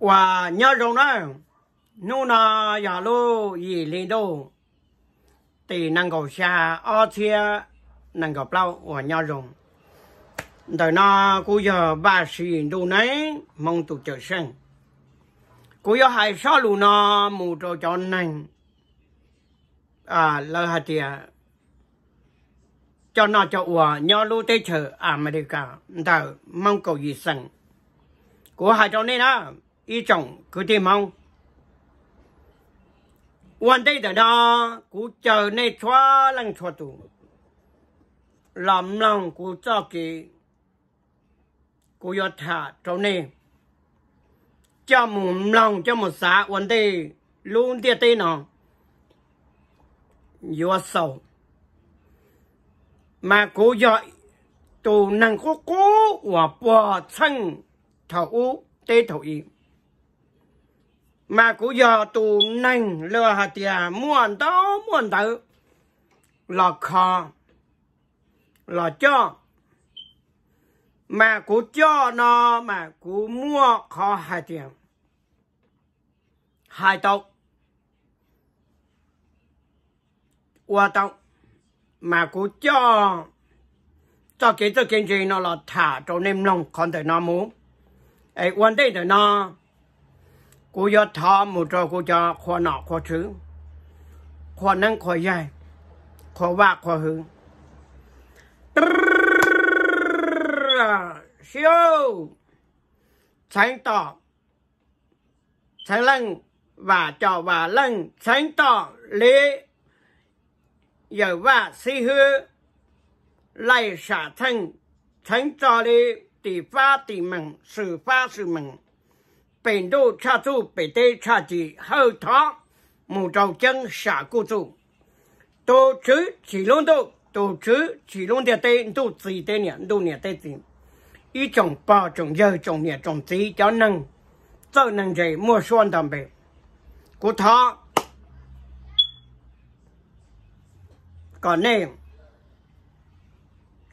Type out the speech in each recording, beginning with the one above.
và nhớ rồi đó nô na ya lô gì lên đâu thì năng cầu xa ở chia năng cầu bao và nhớ rồi đời nó cô giờ ba sĩ đồ này mong tụ trở sinh. cô giờ hai sáu lù nó mù trò cho nành à lỡ hạt tiệt cho nó cho ủa nhớ lô tê chờ cả, đời mong cầu gì sinh. của hai cháu này đó 一种 cứ tìm mong quan đây đó đó cú chờ nay xóa lăng xóa tù làm lòng cú cho kỳ cú yo thả trâu nè cho một lòng cho một xã quan đây luôn tia tê nó yo mà cú yo tù năng cố và bò chân thầu u thầu yên mà cụ giờ tù nành lừa hạt tìa muôn đó muôn tử là khó là cho mà cụ cho nó mà cụ mua khó hạt tiền hai tộc qua tộc mà cụ cho cho cái cho kinh gì nó là thả cho nem lòng còn tới nó muốn ấy quan đây tới nó cô cho thọ một trò cô cho khó nọ khó chứ khó năng khó dài khó ba khó hư siêu sáng tỏ sáng lăng và cho và lăng sáng tỏ lễ giờ và si hư lại xả thân sáng cho đi tỷ pha tỷ mừng sự pha sự mừng bền đô cha chú bề tê cha chỉ hậu thọ mù trầu chân xả cô chú tô chứ chỉ luôn đâu tô chứ chỉ luôn địa tê đô chỉ tê nhỉ đô nhỉ tê gì ý chồng bò chồng dơ chồng nhỉ chồng tí cho năng cho năng gì mua xuân tầm bề cô thọ còn này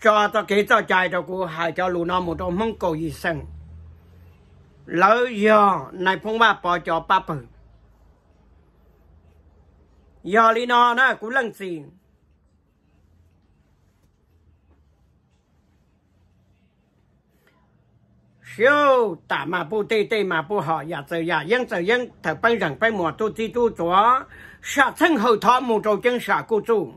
cho tao kế tao chạy tao cô hai cho lù nó một trong mông cầu gì sừng lỡ giờ này phong ba bỏ cho ba bự do lý nó nó cũng lần gì siêu tả mà bu tê tê mà bu họ giả tự giả dân tự dân thật bên rằng bên mùa tu ti tu chúa sợ thân hậu thọ mù trầu chân sợ cô chủ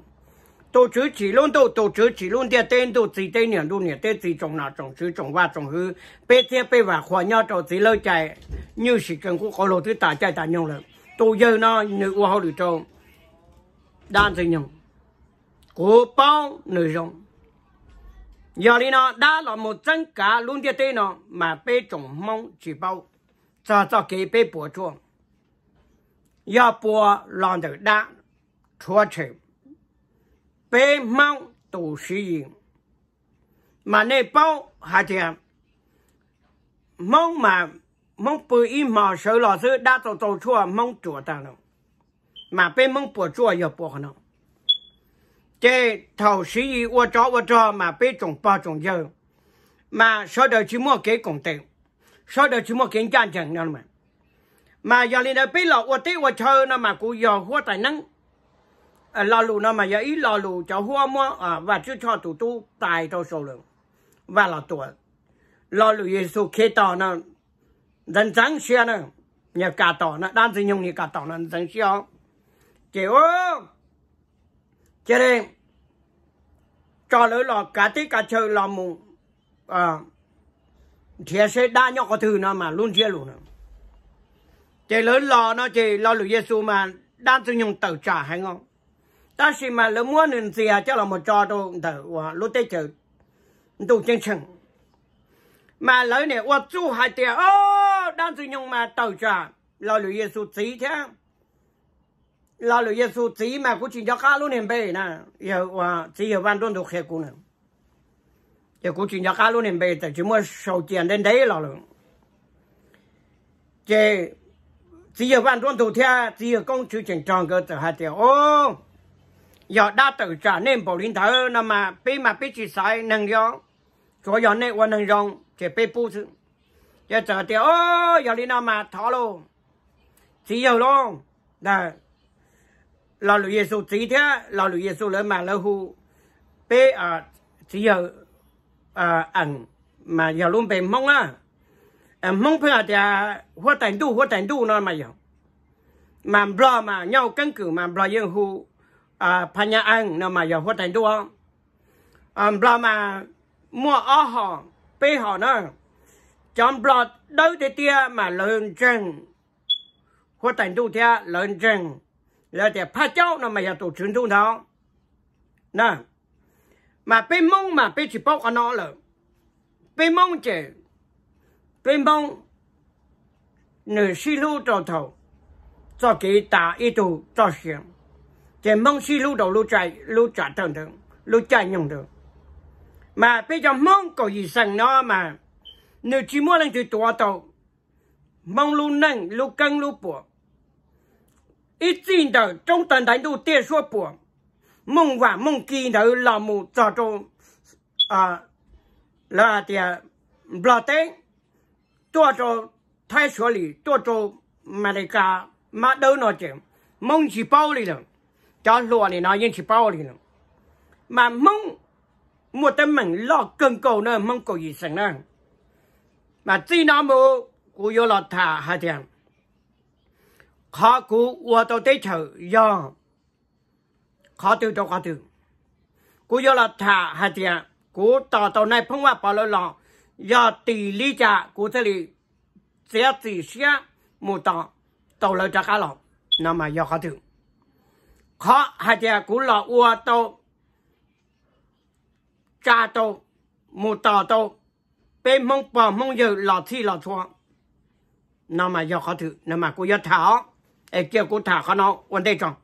tổ chức chỉ luôn tổ tổ chức chỉ luôn địa tên chỉ tên niệm luôn niệm trồng nào trồng chứ trồng hoa trồng hư bê theo bê và khoa nhau trồng chỉ lâu chạy như chỉ cũng có lối thứ tả chạy tả nhau rồi tổ giờ nó nữ hoa hậu được trồng đan thì nhau cố bao nữ rồng mà bê trồng mong chỉ bao cho cho cái bê bùa chuồng giờ làm được đã chua chịu bé mong tổ sử dụng mà nè bao hạ thiền mong mà mong bự y mà sợ lò sư đã tổ tổ mong chùa ta nó mà bé mong bùa chua giờ bùa nó chế thầu sử dụng ô chó ô mà bé trồng bao trồng giờ mà sau đó chỉ mua cái công tiền sau đó chỉ mua cái trang trần mà mà giờ lên đây bé lọ ô tê ô chơ nó mà cũng giờ hoa tài À, lo lù nó mà giờ ý lo lù cho hoa mua à và chưa cho tụ tu tài cho số lượng và là tuổi lo lù Giêsu khi tỏ nó dân trắng xe nó nhà cả tỏ nó đang sử dụng nhà cả tỏ nó dân xe kiểu cho nên cho lỡ lò cả tí cả chơi lò mù à thế sẽ đa nhau có thứ nó mà luôn chia luôn nữa chỉ lớn lò nó chỉ lo lù Giêsu mà đang sử dùng tàu trả hay không ta chỉ mà lỡ mua nên gì à cho là một trò đồ thở và lô tê chữ đủ chân chừng mà lỡ này và chú hai tiền ô đang sử dụng mà tàu trả lo lửa giê xu tí thế lo lửa giê xu tí mà cũng chỉ cho cá luôn em bê nè giờ và chỉ giờ ban tuần được khe cũng nè giờ cũng chỉ cho cá luôn em bê tại chỉ mua sầu tiền lên đấy là luôn chỉ chỉ giờ ban tuần được theo chỉ giờ công chú chỉnh tròn cơ từ hai tiền ô giờ đã tự trả nên bảo linh thở nó mà bé mà biết chỉ sai năng do chỗ giờ này qua năng rong chỉ bé bu chứ giờ chờ thì ô giờ linh nó mà thọ luôn chỉ giờ luôn là là lũ Giêsu chỉ thế là lũ số lớn mà lâu hu bé à chỉ giờ à ẩn mà giờ luôn bé mong á à, mong phải là hoa tành đu hoa tành đu nó mà giờ mà blo mà nhau căn cứ mà blo yên hu à phan nhà anh mà giờ thành đua à bla mua ở họ bê họ nó chọn bla đối thì tia mà lớn chân phát thành đua thia lớn chân là để phát mà giờ tổ chức đua nè mà bê mông mà bê chỉ bao nó là bê mông chứ bê mông nửa xí lô trò thầu cho cái tà ý đồ cho xiềng chỉ mong suy lưu đầu lưu chạy lưu trả thường được lưu chạy nhung được mà bây giờ mong cầu gì sang nó mà nếu chỉ muốn lên từ tòa tàu mong lưu nâng lưu cân lưu bùa ít tiền đầu trong tận đánh đủ tiền số bùa mong và mong kỳ đầu làm một trò trò à là thì là tên trò trò thay sửa lý trò trò mà để cả mà đâu nói chuyện mong chỉ bao lý rồi cho lùa này nó yên chỉ bao đi mà mong một tấm mình lo cân cầu nữa mong cầu gì sẵn nữa mà chỉ nó mù cú vô lọt thả hai tiền khó cú qua tàu tế chở do khó từ tàu khó từ cú vô lọt thả hai tiền cú tàu tàu này phong hoa bảo lọ lọ do tỷ lý trả cú thế lý sẽ chỉ sẽ một tàu tàu lợi trả cả lọ nó mà do khó thường khó hạt tia cú lọ ua tô cha tô mù tò tô bê mông bò mông dự lọ thi lọ thua nó mà do khó thử nó mà cô do thảo ai kia cô thảo khó nó quan đây chọn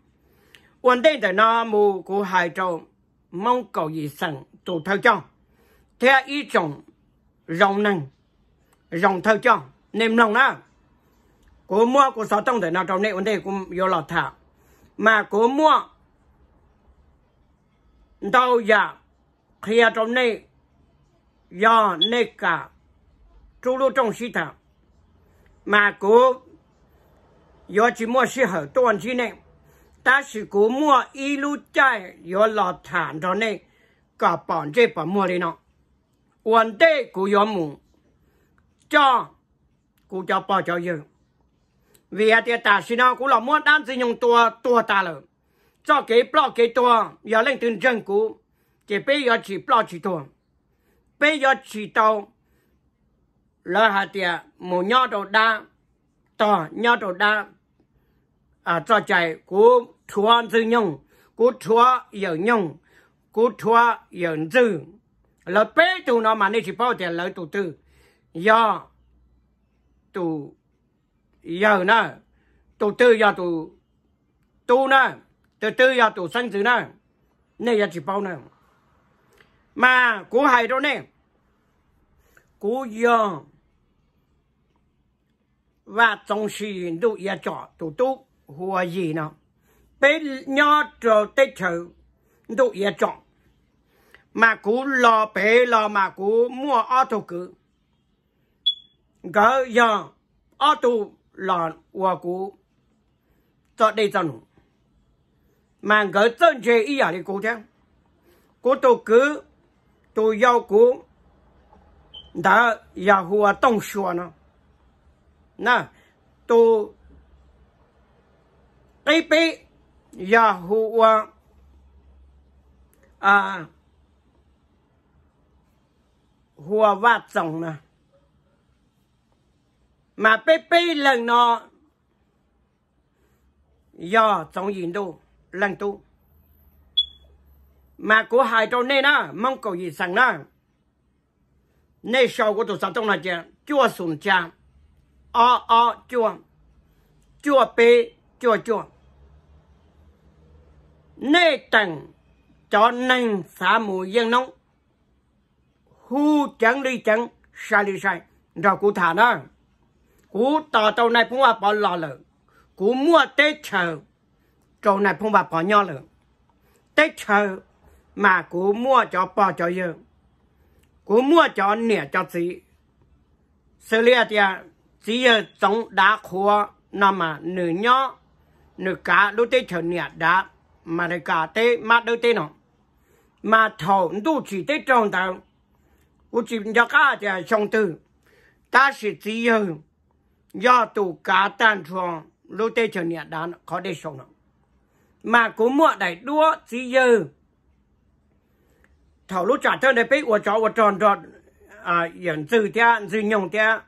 quan đây tại nó mù cô hai trâu mong cầu gì sẵn tụ theo chọn theo ý chọn rồng năng rồng theo chọn nên lòng đó cô mua cô sáu tông tại nó trong này quan đây cũng vô lọ thảo mà cố mua đâu giờ khi ở trong này do này cả chú lô trong sĩ thảo mà cố do chỉ mua sĩ hở toàn sĩ này ta chỉ có mua ít lô chạy do lọt thản trong này cả bọn chế bọn mua đi nó quan tế cố do mù cho cố cho bao cho dương vì à tiệt ta xin nào cũng là muốn đan sử dụng tua tua ta rồi cho cái block cái tua giờ lên từ chân cũ chỉ bây giờ chỉ block chỉ tua bây giờ chỉ tàu lỡ hà tiệt một nhau đầu đa to nhau đầu đa à cho chạy cú thua sử dụng cú thua giờ nhung cú thua giờ dư lỡ bây tụ nó mà nên chỉ bao tiền lỡ tụ tư do tụ giờ nè tôi tư giờ tôi tu nè từ tư giờ tôi sanh tử nè này là chỉ bao nè mà cú hay đó nè cú giờ và trong sự hiện đủ giờ chọn tôi tu hùa gì nè bên nhỏ trở tết chữ đủ giờ chọn mà cú lo bé lo mà cú mua ô tô cứ gỡ giờ ô tô lòn và cú cho đây cho nụ mà gỡ chân chế ý à đi cố thế cố tôi cứ tôi yêu cố đã yêu hoa đông xua nó na tôi cái bé yêu hoa à hoa vát rồng nè mà Pepe lần nọ do trong diện đô lần tu mà của hai trâu này na mong cầu gì sẵn na nay sau của tôi sản trong là chè chua sùn chà o o chua chua pê chua chua nay tầng cho nên xã mùi dân nông, hu chẳng đi chẳng sai đi sai rồi cụ thả đó cú tò trâu này phong bà bỏ lò lợ cú mua tê chờ trâu này phong bà bỏ nho lợ tê chờ mà cú mua cho bò cho dơ cú mua cho nẻ cho gì xử lý thì chỉ giờ trong đá khua nằm mà nửa nhỏ nửa cá đôi tê chờ nẻ đá mà để cả tê mà đôi tê nó mà thầu đủ chỉ tê trồng tao u chỉ cho cá thì xong từ ta sẽ chỉ giờ do tù cá tan chuồng lô tê chờ nhẹ đán khó để sống nó mà cố mua đẩy đua chỉ giờ thảo lúc trả thơ này bế của chó của tròn tròn à yển dư tia dư nhông tia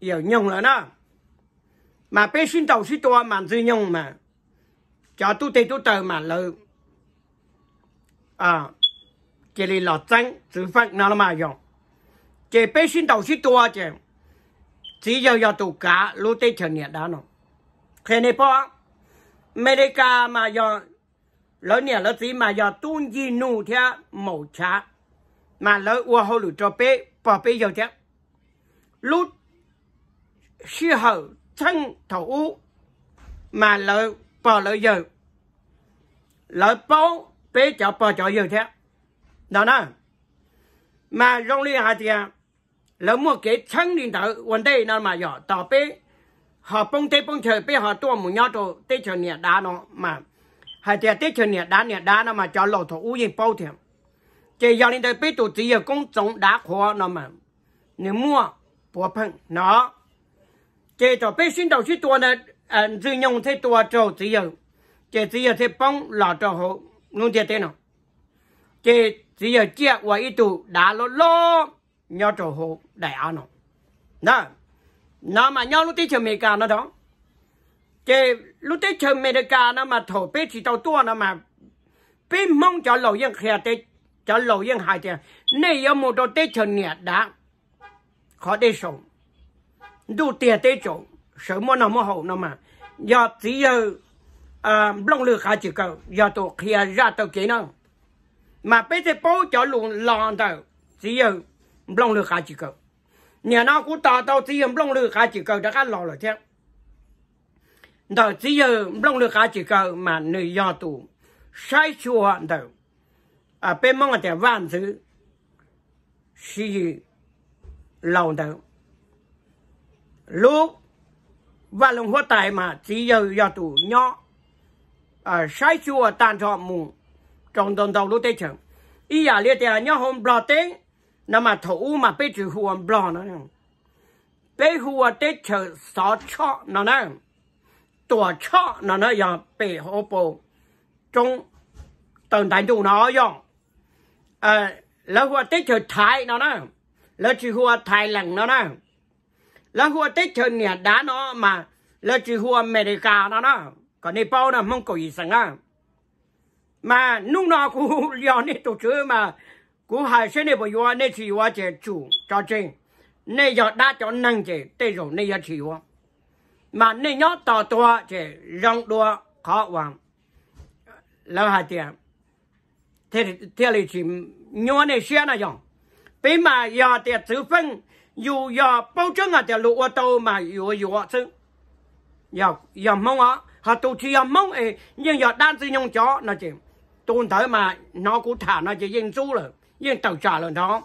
yển nhông là nó mà bế xin tàu xin tua mà dư nhông mà cho tu tê tu tờ mà lơ à chỉ là lọt trắng sự phận nó mà dùng chỉ bế xin tàu xin tua chẳng chỉ giờ giờ tụ cá lô tê chờ nhiệt đó nó thế này bỏ America mà giờ lỡ nhiệt lỡ gì mà giờ tuôn gì nụ thế màu trà mà lỡ qua hồ lũ cho bé bỏ bé giờ thế lúc sư hậu thân thầu u mà lỡ bỏ lỡ giờ lỡ bao bé cho bỏ cho giờ thế đó nè mà rong liên hạt tiền lâu mua cái chân điện tử vấn đề nào mà giờ tao bé họ bông tê bông trời bé họ tua mù nhau đồ tê chờ nhẹ đá nó mà hay thì tê chờ nhẹ đá nhẹ đá nó mà cho lộ thổ u gì bao thiệt chỉ giờ điện tử bé tụ chỉ giờ công chống đá khó nó mà nếu mua bỏ phăng nó chỉ cho bé xin đầu chỉ tua này à dư nhung thế tua trâu chỉ giờ chỉ chỉ giờ thế bông lọ trâu họ luôn thế thế nào chỉ chỉ giờ chia qua ít tụ đá lô lô nhau trâu họ đại án nó đó nó mà nhau lúc tí chờ mẹ cả nó đó chế lúc tí chờ mẹ cả nó mà thổ bê chỉ tàu tua nó mà bê mong cho lầu yên khía tế cho lầu yên hại tế này yếu một đồ tế chờ nhẹ đã khó tế sống đủ tiền tế chỗ sợ mua nó mua hậu nó mà do tí giờ à long lừa khá chỉ cầu do tổ khía ra tàu kia nó mà bây giờ bố cho luôn lòn tàu tí giờ long lừa khá chỉ cầu nhà nó cũng tao tao chỉ em long lừa khai chỉ cầu đã ăn lò rồi chứ đó chỉ giờ long lừa khai chỉ cầu mà nữ do tù sai chùa hoàn đầu à bên mong là vạn thứ si lâu đầu lúc và lòng hoa tài mà chỉ giờ do tù nhỏ à sai chùa tan trọ mù trong đồng đầu lúc tết chồng ý à liệt nhà hôm lo tiếng นมาถูมาไปจูหัวบลอนนนั่นไปหัวเด็กชสาชอนั่นเองตัวชอนั่นเองไปหัวปูจงตั้งแต่ดูน้อยองเออแล้วหัวเด็กชไทยนั่นเองแล้วจูหัวไทยหลังนั่นเองแล้วหัวเด็กชเนี่ยด้านอมา แล้วจูหัวอเมริกานั่นเองก็ในป่าน่ะมันก็ยิ่งสั่งมานุ่งนอคูยอนนี่ตัวชื่อมา cú hải sẽ này bảo yo này chỉ yo chỉ chủ cho chính này giờ đã cho năng chỉ tây rồi này giờ chỉ yo mà này nhớ tò to chỉ rong đua khó vàng lâu hai tiền thế thế là chỉ nhớ này xe nào dòng bây mà giờ tiền thứ phân dù giờ bao chân à tiền lụa đâu mà dù dù chứ giờ giờ mong á họ tụ chỉ giờ mong ấy nhưng giờ đang sử dụng chó nó chỉ tuần tới mà nó cũng thả nó chỉ dân chú rồi ยังตัวจ่าเลยน้อง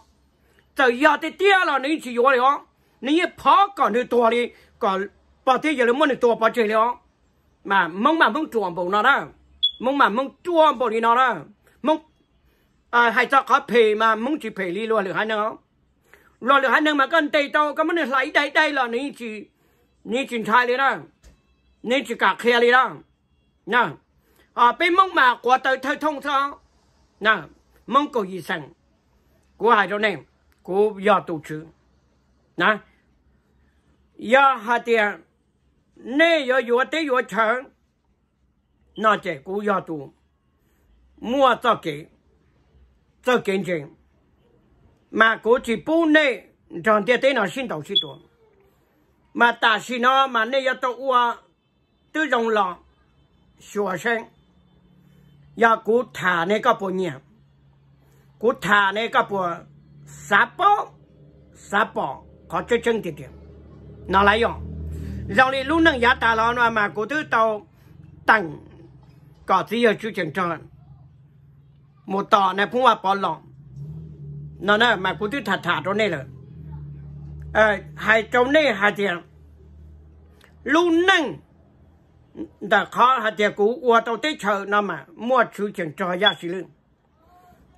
จะยาเตี้ยเรานี่ชิวเลยอ๋อนี่พักก่อนหนึ่ตัวเลยก่อนปฏิยาเลยมันหนึ่ตัวปัิเลยอ๋อมามึงมามึงจวนบุนอนะมึงมามึงจวนบุนีน่นะมึงอ่าให้จะขับเพย์มามึงจะเพย์ลีรัวหรือฮันเนาะรัวหรือฮันเนาะมากันเตะโตก็มันไหลได้ได้เรานี่งชีนี่จินชายเลยนะนี่จิกาเคลียเลยนะนะอ่าเป็นมึงมากว่าเตยเธอท่องเท้านะมึงก็ยิ่งสั่ง của hai chỗ này của do tổ chức nè do hai tiền nè do do tế do chờ nó chỉ của do tổ mua cho kỹ cho kiến trình mà của chỉ bu nè trong tiền tế nó xin đầu xin tổ mà ta xin nó mà nè do tổ ua tư rồng lọ sửa sinh do của thả nè có bao nhiêu cú thả này các bộ sá bỏ sá bỏ có chơi chân tiền tiền nó lại dùng dòng này lúc nâng giá tà lo nó mà cú thứ tàu tặng có gì ở chú chân tròn một tỏ này cũng là bỏ lòng nó nè mà cú thứ thả thả rồi này rồi, ờ hai trong này hai tiền lúc nâng đã khó hai tiền cú qua tàu tới chợ nó mà mua chú chân tròn ra xử lưng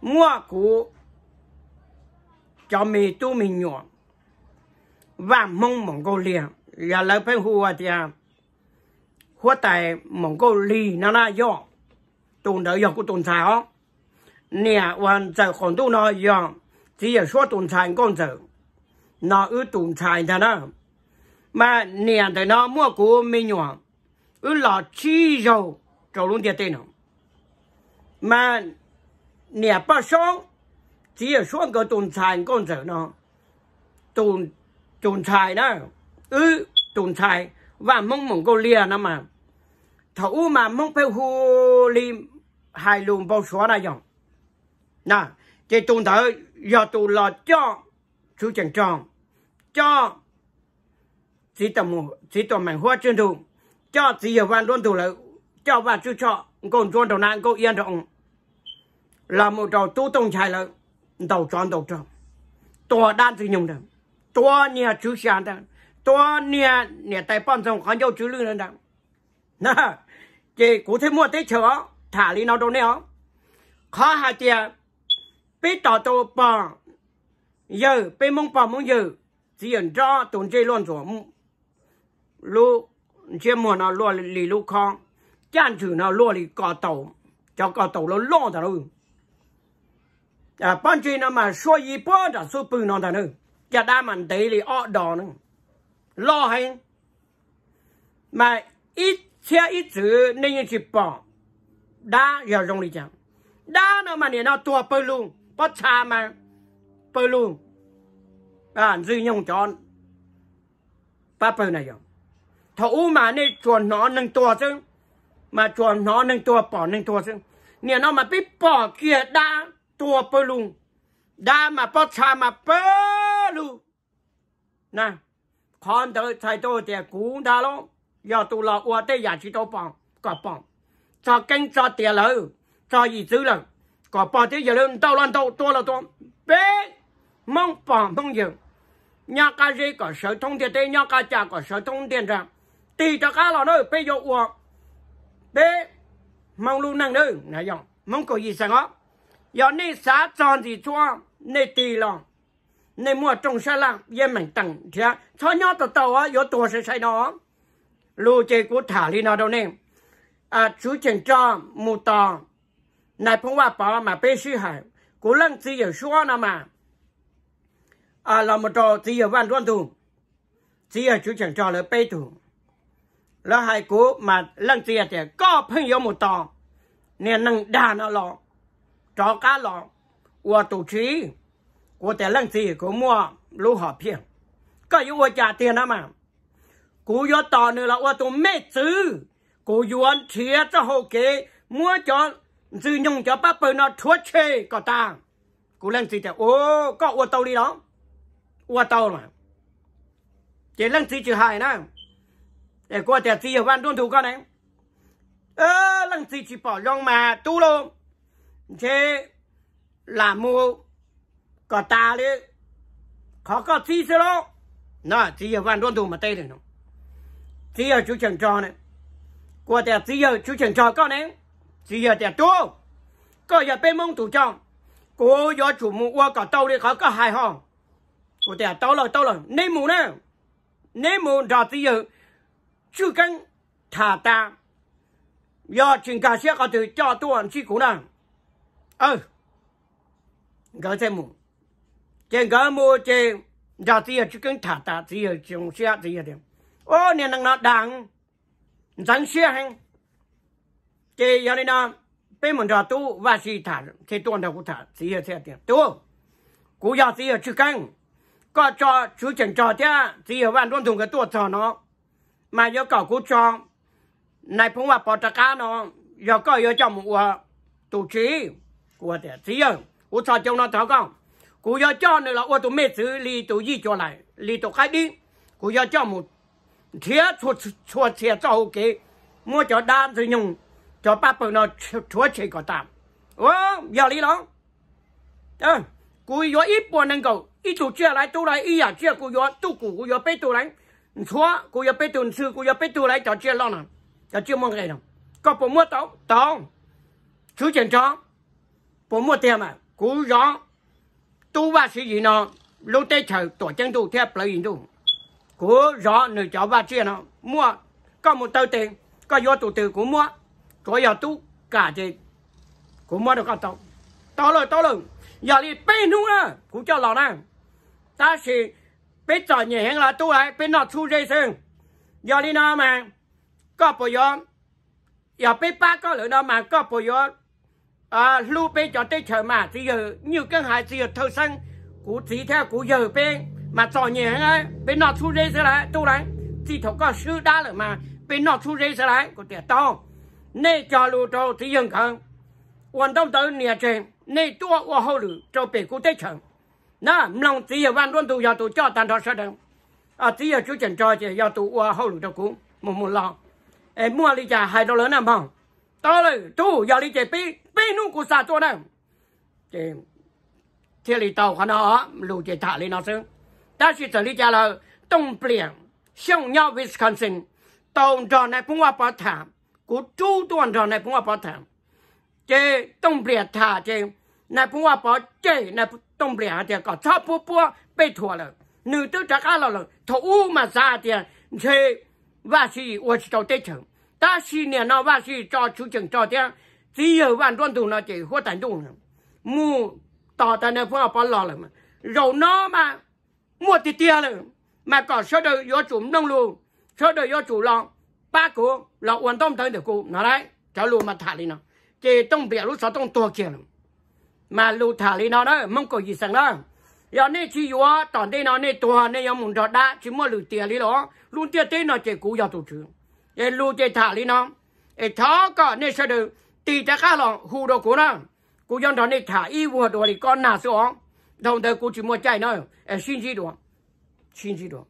mua cũ cho mì tu mì nhỏ và mong mong cô liền là lời phải hùa thì à, hùa tại mong cô lì nó là do tồn đỡ do của tồn thảo nè hoàn giờ còn tu nó do chỉ là số tồn thành con giờ nó ư tồn thành thì đó mà nè thì nó mua cũ mì nhỏ ư là chi dầu cho luôn tiền tiền mà nhà ba xong chỉ là xuống cái tuần trại con sợ nó tuần tuần trại đó ừ tuần trại, và mong mong cô lia nó mà thấu mà mong phải hô lim hai luôn bao xóa ra dòng nè cái tuần thở giờ tuần lo cho chú chẳng tròn cho chỉ tầm chỉ tầm mảnh hoa trên đường cho chỉ giờ van luôn tụ lợi cho và chú cho còn trôn đầu nạn cô yên rộng ลำโอ้ตัวตู้ตรงใช้่ละตัวจอนตัวจอนตัวด้านสิ่งหนึ่ตัวเนี่ยชูชานตัวเนี่ยเนี่ยแต่ป้อนทรงเขาจะชูลื่นนั่นนะเจ้ากูที่มัวเตะเฉาถ่ายลีนเอาตรงนี้อเขาหาเจ้าไปต่อตัวปอนเยอะไปมึงปอนมึงเยอะสิ่งจ้าตรงเจ้าล้วนสวมลูเจ้ามัวน่ะล้วนลีลูกคอจ้างจูเน่ะล้วนลีกอดโตเจ้ากอดโต้แล้วล้วนแต่ละอ à bọn chị nó mà xua gì bỏ đã xua bự nó ta nữa chả dạ, đa mình tí thì ở đó nữa lo hay mà ít xe ít chữ nên chỉ bỏ đa giờ dạ, dùng đi chẳng đa nó mà để nó tua bự luôn bớt cha mà bự luôn à dư nhông chọn ba bự này rồi thấu mà nên chuẩn nó nâng tua chứ mà chuẩn nó nâng tua bỏ nâng tua chứ nè nó mà biết bỏ kia đa tua bơ lùng đa mà bó cha mà bơ lù nè con đỡ thầy tôi thì cũng đã lắm giờ tụ lọ qua tây giả chỉ tôi bằng có bằng cho kinh cho tiền lỡ cho gì chứ lỡ có bằng thế giờ lên đâu lan đâu tua là tua bé mong bằng mong dừng nhà cá gì có sở thông tiền tây nhà cá chả có sở thông tiền ra tì cho cá lọ nơi bây giờ qua bé mông luôn năng nữa nè dòng mông cổ gì sang đó ยอนี่สาจอนที่ชัวในตีลองในมัวจงชะละเย่เหม่งตังเียชอยอตัวตัวยอตัวใช่ใช่น้องลูเจกูถาลีนาโดนเองอ่าชูเฉิงจอมมูตอในพงว่าป๋อมาเป้ชื่อหายกูเล่นสีอย่างชัวนะมาอ่าลรามาจอสีอย่างวันร้อนตูสีอย่างชูเฉิงจอมเลยเป้ตูแล้วให้กูมาเล่นสีอย่างเดียก็เพิ่งยอมมูตอเนี่ยนั่งด่านอ่ะหรอ cho cá lọ của tổ trí của tiền lăng gì của mua lũ họ phiền có yêu của trả tiền đó mà cú yo tỏ nữa là của tôi mê chứ cú yo ăn chia cho hậu kế mua cho dư nhung cho bác bơi nó thua chê có ta cú lăng gì thì ô có của tàu đi đó của tàu mà chỉ lăng gì chữ hại nè để qua tiền gì văn tuân thủ con này ơ lăng gì chỉ bỏ lòng mà tu luôn chế làm mua có ta đi, khó có chi số đó nó chỉ ở văn đôn thủ mà tây được nó chỉ ở chú trần trò này Qua đây chỉ ở chú trần trò có này, chỉ ở tè chỗ có giờ bên mông thủ trong cô gió chủ mù qua cả tàu đi khó có hài hò Qua đây tàu rồi tàu rồi nên mù nè nên mù đó chỉ ở chú căng thả ta do chuyện cả xe có từ cho tôi ăn chi cũ nào ơ ờ. gỡ thêm mù chè gỡ mù chè giờ thì chỉ cần thả thả thì chúng xe thì được ô nên nó đằng dân xe hăng chè giờ này nó bên mình giờ tu và xì thả thì tuần đầu cũng thả thì thế được tu cú giờ thì chỉ cần có cho chú chẳng cho thế thì bạn luôn dùng cái tuột cho nó mà giờ cỏ cú cho này phong là bỏ ra cá nó giờ có giờ cho một tổ chức 我的只有我查叫那他讲，古要叫你了，我都没走，你都一叫来，你都开的，古要叫么？铁出出铁造给，莫叫单子用，叫把本那出出去个单，哦，要你了，嗯，古要一波能够一组接来都来一呀接古要都古古要被都来，你错古要被都吃古要被都来叫接了呢，叫接么个呢？搞不么到到，出检查。bố mua tiền mà cú gió tu ba sĩ gì nó lúc tây chờ tổ chân tu theo lấy gì tu cú gió nửa cháu ba chuyện nó mua có một tờ tiền có gió tụ từ cũng mua có giờ tu cả gì, cũng mua được con tàu to rồi to rồi giờ đi bên luôn á cú cho lò nè ta chỉ bên trò nhẹ hẹn là tu lại bên nó thu dây sừng giờ đi nó mà có bồi gió giờ bên ba có lửa nó mà có bồi gió à, lưu bên cho tới chờ mà thì giờ nhiều cái hải thì giờ thâu sang cú tí theo cú giờ bên mà trò nhẹ ấy bên nọ thu dây ra lại tu đấy thì thấu có sư đa là mà bên nọ thu dây ra lại có tiền to nên cho lưu trâu thì dừng không quan tâm tới nhà trường nên tua qua hậu lử cho bể cú tới chờ nó lòng thì giờ văn luôn tu giờ tu cho tàn thọ sao đâu à tí giờ chú chỉnh cho chị giờ tu qua hậu lử cho cú một một lọ em mua ly trà hai đô lớn làm không ต่อเลยตู้ยาลีเจปีปีนู่กูสาตัวนั่งเจเทลีตอขนาดลูเจถาลีนอซึ่งแต่สิทธิจ้าเราต้องเปลี่ยนเชียงยาวิสคอนซินตองจอนในพุ่งว่าปอถามกูจู่ตัวจอนในพุ่งว่าปอถามเจต้องเปลี่ยนท่าเจในพุ่งว่าปอเจในต้องเปลี่ยนเดียก็ชอบปัวปัวไปถั่วเลยหนึ่งตัวจาฆ่าเรเลยถูอมาซาเดียเจว่าสิวัาจเต้เฉิง ta xì nè nó ba xì cho chú chừng cho thế chỉ giờ bạn tuân thủ nó chỉ hô thành đúng mu tỏ ta nè phong phong lò là mà rồi nó mà mua thì tia là mà còn sơ đời do chủ nông luôn sơ đời do chủ lò ba cô lò uốn tông tới được cô nó đấy cháu luôn mà thả đi nó chỉ tông bìa lúc sáu tông tua kia mà lưu thả đi nó đó mong có gì sang đó giờ nên chỉ yếu tòn đây nó nên tua nên giờ muốn cho đã chỉ mua lử tiền đi đó luôn tiền tên nó chỉ cú giờ tổ trưởng အဲလူကြတာလီနော်အဲသာကနေစတဲ့တီတခါလောင်ဟူတော့ကိုနော်ကိုကြောင့်တော့နေတာဤဝတော်လီကောနာစောတော့တဲ့ကိုချီမကြိုက်နော်အဲရှင်းကြည့်တော့ရှင်းကြည့်တော့